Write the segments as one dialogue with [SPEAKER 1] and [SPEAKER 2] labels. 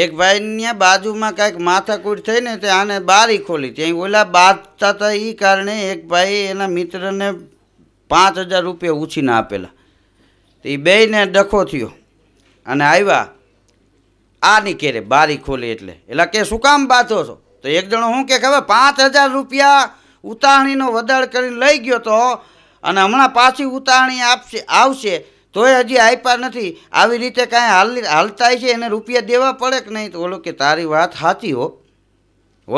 [SPEAKER 1] એક ભાઈની બાજુમાં કાંઈક માથાકૂટ થઈ ને તે આને બારી ખોલી ત્યાં ઓલા બાંધતા હતા એ કારણે એક ભાઈ એના મિત્રને પાંચ હજાર રૂપિયા ઉછીને આપેલા તો એ બેયને ડખો થયો અને આવ્યા આ નહીં કેરે બારી ખોલી એટલે એટલે કે શું કામ બાંધો છો તો એક જણો શું કે ખબર પાંચ હજાર રૂપિયા ઉતારણીનો વધાર કરીને લઈ ગયો તો અને હમણાં પાછી ઉતારણી આપશે આવશે તોય હજી આપ્યા નથી આવી રીતે કાંઈ હાલ હાલતાય છે એને રૂપિયા દેવા પડે કે નહીં તો ઓલો કે તારી વાત સાચી હો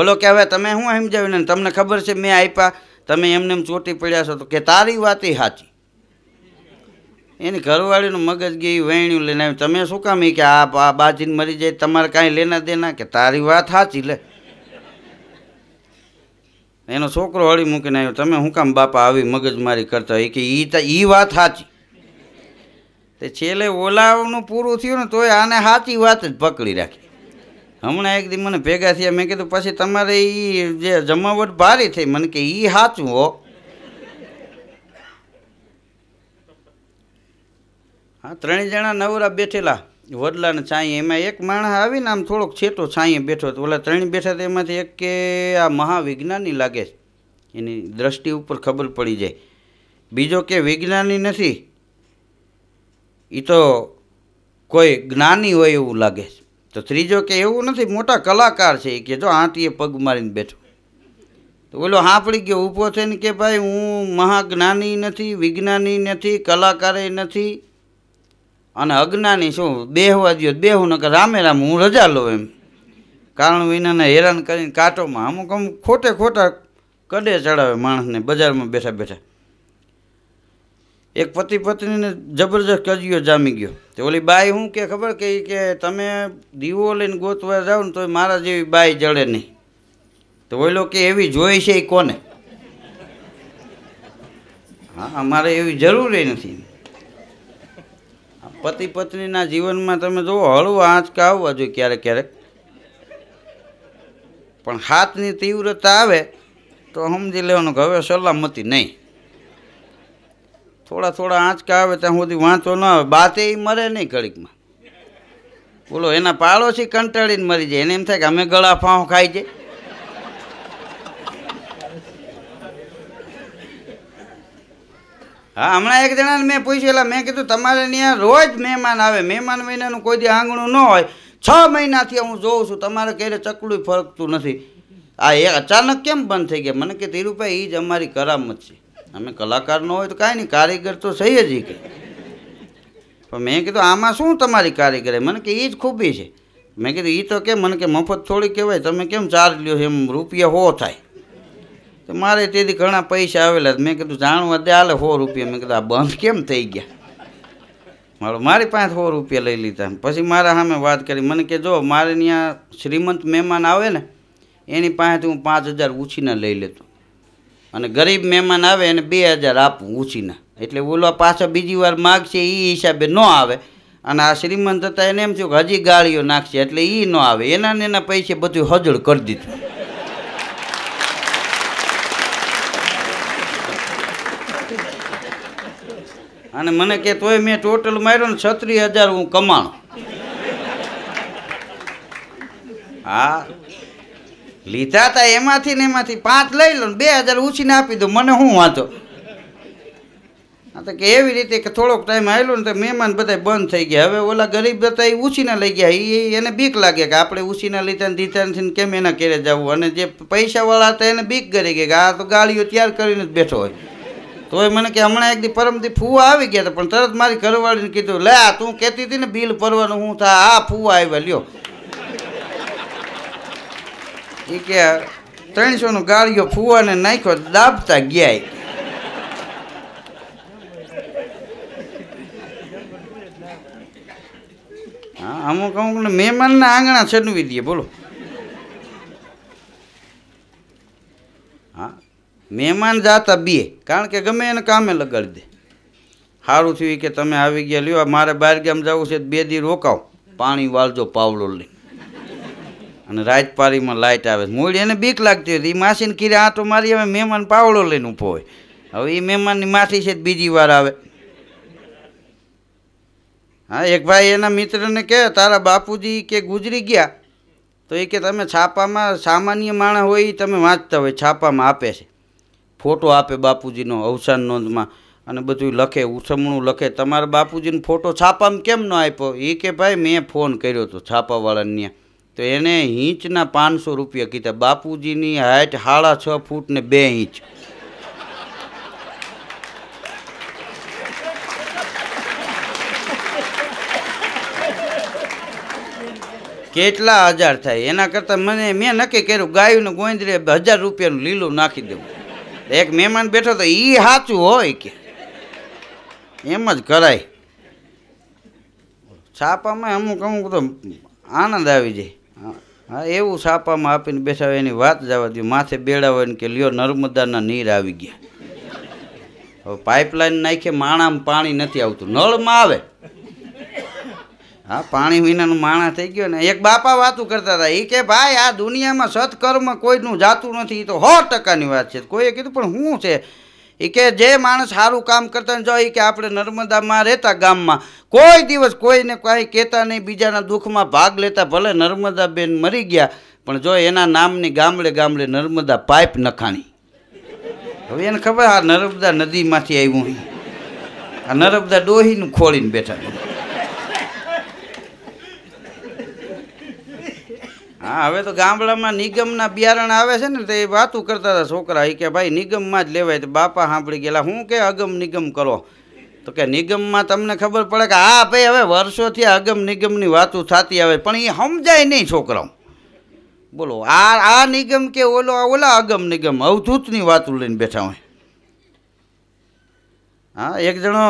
[SPEAKER 1] ઓલો કે હવે તમે શું સમજાવ્યું ને તમને ખબર છે મેં આપ્યા તમે એમને એમ ચોટી પડ્યા છો તો કે તારી વાત એ સાચી એની ઘરવાળીનું મગજ ગઈ વેણ્યું લઈને આવ્યું તમે શું કામ એ કે આ બાજીને મરી જાય તમારે કાંઈ લેના દેના કે તારી વાત સાચી લે એનો છોકરો હળી મૂકીને આવ્યો તમે શું કામ બાપા આવી મગજ મારી કરતા એ કે એ વાત સાચી તે છેલ્લે ઓલાનું પૂરું થયું ને તોય આને સાચી વાત જ પકડી રાખી હમણાં એક દી મને ભેગા થયા મેં કીધું પછી તમારે એ જે જમાવટ ભારી થઈ મને કે એ સાચું હો હા ત્રણેય જણા નવરા બેઠેલા વડલાને છાંય એમાં એક માણસ આવીને આમ થોડોક છેટો છાંયે બેઠો તો ઓલા ત્રણ બેઠા તો એમાંથી એક કે આ મહાવિજ્ઞાની લાગે એની દ્રષ્ટિ ઉપર ખબર પડી જાય બીજો કે વિજ્ઞાની નથી એ તો કોઈ જ્ઞાની હોય એવું લાગે છે તો ત્રીજો કે એવું નથી મોટા કલાકાર છે એ કે જો આંટીએ પગ મારીને બેઠો તો બોલો હાંપડી ગયો ઊભો થઈને કે ભાઈ હું મહાજ્ઞાની નથી વિજ્ઞાની નથી કલાકારે નથી અને અજ્ઞાની શું બેહવા દો બેહું ન રામે રામ હું રજા લઉં એમ કારણ વિનાને હેરાન કરીને કાંટોમાં અમુક અમુક ખોટે ખોટા કડે ચડાવે માણસને બજારમાં બેઠા બેઠા એક પતિ પત્નીને જબરજસ્ત કજિયો જામી ગયો તો ઓલી બાઈ હું કે ખબર કે કે તમે દીવો લઈને ગોતવા જાઓ ને તો મારા જેવી બાઈ જડે નહીં તો ઓલો કે એવી જોઈ છે એ કોને હા અમારે એવી જરૂરી નથી પતિ પત્નીના જીવનમાં તમે જુઓ હળવું આંચકા આવવા જોઈએ ક્યારેક ક્યારેક પણ હાથની તીવ્રતા આવે તો સમજી લેવાનું કે હવે સલામતી નહીં થોડા થોડા આંચકા આવે ત્યાં સુધી વાંચો ન આવે બાતે એ મરે નહીં ઘડીકમાં બોલો એના પાડોશી કંટાળીને મરી જાય એને એમ થાય કે અમે ગળા ફાંહો ખાઈ જાય હા હમણાં એક જણાને મેં પૂછ્યું એટલે મેં કીધું તમારે ત્યાં રોજ મહેમાન આવે મહેમાન મહિનાનું કોઈ દી આંગણું ન હોય છ મહિનાથી હું જોઉં છું તમારે ક્યારે ચકલું ફરકતું નથી આ એ અચાનક કેમ બંધ થઈ ગયા મને કે ધીરુભાઈ એ જ અમારી કરામત છે અમે કલાકાર ન હોય તો કાંઈ નહીં કારીગર તો સહી જ કે પણ મેં કીધું આમાં શું તમારી કારીગરી મને કે એ જ ખૂબી છે મેં કીધું એ તો કે મને કે મફત થોડી કહેવાય તમે કેમ ચાર્જ લ્યો એમ રૂપિયા હો થાય તો મારે તેથી ઘણા પૈસા આવેલા મેં કીધું જાણવા દે હાલે સો રૂપિયા મેં કીધું આ બંધ કેમ થઈ ગયા મારો મારી પાસે સો રૂપિયા લઈ લીધા પછી મારા સામે વાત કરી મને કે જો મારે ત્યાં શ્રીમંત મહેમાન આવે ને એની પાસેથી હું પાંચ હજાર ઉછીને લઈ લેતો અને ગરીબ મહેમાન આવે એને બે હજાર આપવું ઉછીના એટલે ઓલા પાછા બીજી વાર માગશે એ હિસાબે ન આવે અને આ શ્રીમંત હતા એને એમ થયું કે હજી ગાળીઓ નાખશે એટલે એ ન આવે એના એના પૈસે બધું હજળ કરી દીધું અને મને કે તોય મેં ટોટલ માર્યો ને છત્રીસ હજાર હું કમાણું હા લીધા હતા એમાંથી ને એમાંથી પાંચ લઈ લો ને બે હજાર ઉછીને આપી દો મને શું વાંધો તો કે એવી રીતે કે થોડોક ટાઈમ આવેલો ને તો મહેમાન બધા બંધ થઈ ગયા હવે ઓલા ગરીબ હતા એ ઉછીને લઈ ગયા એ એને બીક લાગે કે આપણે ઉછીને લીધા ને દીધા નથી કેમ એના ઘેરે જવું અને જે પૈસાવાળા હતા એને બીક કરી ગઈ કે આ તો ગાડીઓ તૈયાર કરીને જ બેઠો હોય તો એ મને કે હમણાં એક દી પરમથી ફૂવા આવી ગયા હતા પણ તરત મારી ઘરવાળીને કીધું લે તું કહેતી હતી ને બિલ ભરવાનું હું થાય આ ફૂવા આવ્યા લ્યો એ કે ત્રણસોનો ગાળિયો ફૂવાને નાખ્યો દાબતા ગયા હા અમુક અમુકને મહેમાનના આંગણા છડવી દઈએ બોલો હા મહેમાન જાતા બે કારણ કે ગમે એને કામે લગાડી દે સારું થયું કે તમે આવી ગયા લ્યો મારે બહાર ગામ જવું છે બે દી રોકાવ પાણી વાળજો પાવલો લઈને અને રાત રાજપારીમાં લાઇટ આવે મૂળ એને બીક લાગતી હતી એ માસીને કીધે આ તો મારી હવે મહેમાન પાવડો લઈને ઊભો હોય હવે એ મહેમાનની માસી છે બીજી વાર આવે હા એક ભાઈ એના મિત્રને કહે તારા બાપુજી કે ગુજરી ગયા તો એ કે તમે છાપામાં સામાન્ય માણસ હોય એ તમે વાંચતા હોય છાપામાં આપે છે ફોટો આપે બાપુજીનો અવસાન નોંધમાં અને બધું લખે ઉછમણું લખે તમારા બાપુજીનો ફોટો છાપામાં કેમ ન આપ્યો એ કે ભાઈ મેં ફોન કર્યો હતો છાપાવાળાને ત્યાં તો એને ઇંચના પાંચસો રૂપિયા કીધા બાપુજીની હાઈટ સાડા છ ફૂટ ને બે ઇંચ કેટલા હજાર થાય એના કરતાં મને મેં નક્કી કર્યું ગાયું ગોંદરે હજાર રૂપિયાનું લીલું નાખી દઉં એક મહેમાન બેઠો તો એ સાચું હોય કે એમ જ કરાય છાપામાં અમુક અમુક તો આનંદ આવી જાય હા એવું સાપામાં આપીને બેઠા એની વાત જવા દઉં માથે બેડા હોય ને કે લ્યો નર્મદાના નીર આવી ગયા હવે પાઇપલાઇન નાખે માણામાં પાણી નથી આવતું નળમાં આવે હા પાણી વિનાનું માણા થઈ ગયો ને એક બાપા વાતું કરતા હતા એ કે ભાઈ આ દુનિયામાં સત્કર્મ કોઈનું જાતું નથી એ તો સો ટકાની વાત છે કોઈએ કીધું પણ શું છે એ કે જે માણસ સારું કામ કરતા જો એ કે આપણે નર્મદામાં રહેતા ગામમાં કોઈ દિવસ કોઈને કાંઈ કહેતા નહીં બીજાના દુઃખમાં ભાગ લેતા ભલે નર્મદાબેન મરી ગયા પણ જો એના નામની ગામડે ગામડે નર્મદા પાઇપ નખાણી હવે એને ખબર આ નર્મદા નદીમાંથી આવ્યું આ નર્મદા ડોહીનું ખોળીને બેઠા હા હવે તો ગામડામાં નિગમના બિયારણ આવે છે ને તો એ વાતું કરતા હતા છોકરા એ કે ભાઈ નિગમમાં જ લેવાય તો બાપા સાંભળી ગયેલા હું કે અગમ નિગમ કરો તો કે નિગમમાં તમને ખબર પડે કે હા ભાઈ હવે વર્ષોથી અગમ નિગમની વાતો થતી આવે પણ એ સમજાય નહીં છોકરાઓ બોલો આ આ નિગમ કે ઓલો ઓલા અગમ નિગમ અવધૂતની વાતો લઈને બેઠા હોય હા એક જણો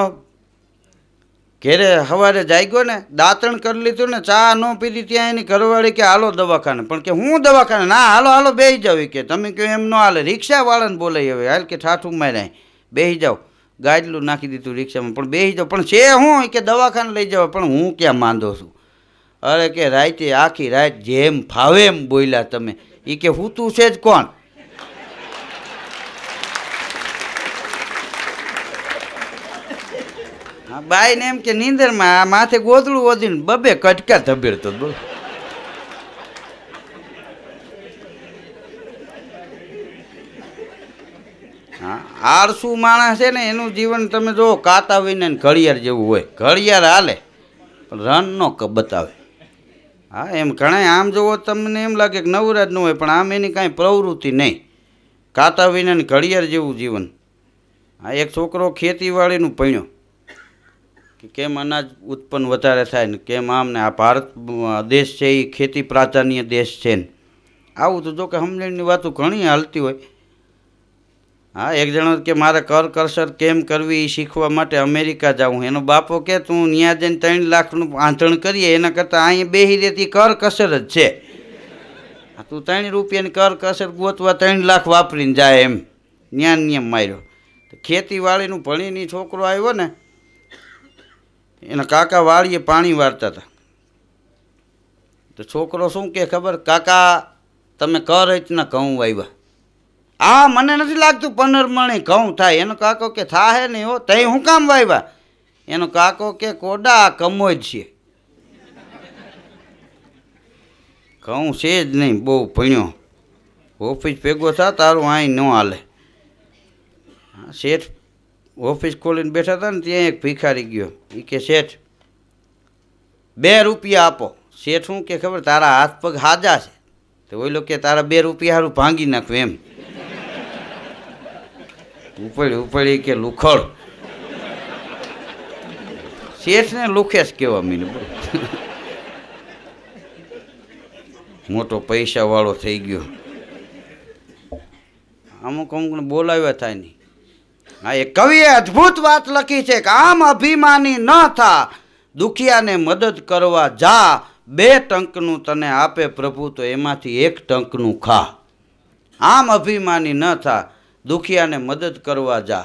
[SPEAKER 1] ઘેરે સવારે જાગ્યો ને દાંતણ કરી લીધું ને ચા ન પીધી ત્યાં એની ઘરવાળી કે હાલો દવાખાને પણ કે હું દવાખાને ના હાલો હાલો બેસી જાવ કે તમે કહો એમ ન હાલે રિક્ષાવાળાને બોલાવી હવે હાલ કે ઠાઠું માર્યા બેસી જાઓ ગાડલું નાખી દીધું રિક્ષામાં પણ બેસી જાઓ પણ છે હું કે દવાખાને લઈ જાવ પણ હું ક્યાં માંદો છું અરે કે રાતે આખી રાત જેમ ફાવે એમ બોલ્યા તમે એ કે હું તું છે જ કોણ બાઈ ને એમ કે નીંદરમાં આ માથે ગોદડું ઓધીને બબે કટકા ધબેડતો બોલો હા આળસુ માણસ છે ને એનું જીવન તમે જો કાતા વિને ઘડિયાળ જેવું હોય ઘડિયાળ હાલે રન નો બતાવે હા એમ ઘણા આમ જોવો તમને એમ લાગે કે નવરાજ ન હોય પણ આમ એની કાંઈ પ્રવૃત્તિ નહીં કાતા વિને ઘડિયાળ જેવું જીવન આ એક છોકરો ખેતીવાડીનું ભણ્યો કે કેમ અનાજ ઉત્પન્ન વધારે થાય ને કેમ આમ ને આ ભારત દેશ છે એ ખેતી પ્રાધાન્ય દેશ છે ને આવું તો જો કે સમજણની વાતો ઘણી હાલતી હોય હા એક જણો કે મારે કર કરસર કેમ કરવી એ શીખવા માટે અમેરિકા જાઉં એનો બાપો કે તું ત્યાં જઈને ત્રણ લાખનું આંધણ કરીએ એના કરતાં અહીંયા બેહી રહેતી કર કસર જ છે તું ત્રણ રૂપિયાની કર કસર ગોતવા ત્રણ લાખ વાપરીને જાય એમ જ્ઞાન નિયમ માર્યો ખેતીવાડીનું ભણીને છોકરો આવ્યો ને એના કાકા વાળીએ પાણી વાળતા હતા તો છોકરો શું કે ખબર કાકા તમે કર રીતના કહું વાવ્યા આ મને નથી લાગતું પંદર મણી ઘઉં થાય એનો કાકો કે થાહે નહીં હો તઈ હું કામ વાવ્યા એનો કાકો કે કોડા કમો જ છે કહું છે જ નહીં બહુ ભણ્યો ઓફિસ ભેગો થા તારું અહીં ન હાલે શેઠ ઓફિસ ખોલીને બેઠા હતા ને ત્યાં એક ભિખારી ગયો એ કે શેઠ બે રૂપિયા આપો શેઠ શું કે ખબર તારા હાથ પગ હાજા છે તો ઓઈલો કે તારા બે રૂપિયા સારું ભાંગી નાખું એમ ઉપડી ઉપડી કે લુખડ શેઠને લુખેશ કહેવા મીને મોટો પૈસાવાળો થઈ ગયો અમુક અમુકને બોલાવ્યા થાય નહીં હા એ કવિએ અદ્ભુત વાત લખી છે કે આમ અભિમાની ન થા દુખિયાને મદદ કરવા જા બે ટંકનું તને આપે પ્રભુ તો એમાંથી એક ટંકનું ખા આમ અભિમાની ન થા દુખિયાને મદદ કરવા જા